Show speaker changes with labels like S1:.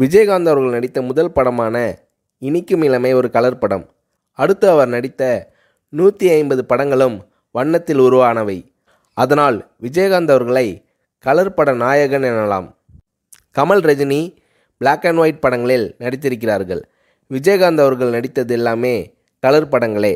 S1: விஜயகாந்த் அவர்கள் நடித்த முதல் படமான இனிக்கும் இளமை ஒரு கலர் படம் அடுத்து அவர் நடித்த நூற்றி ஐம்பது படங்களும் வண்ணத்தில் உருவானவை அதனால் விஜயகாந்த் அவர்களை கலர் பட நாயகன் எனலாம் Kamal Rajini black and white படங்களில் நடித்திருக்கிறார்கள் விஜயகாந்த் அவர்கள் நடித்தது எல்லாமே கலர் படங்களே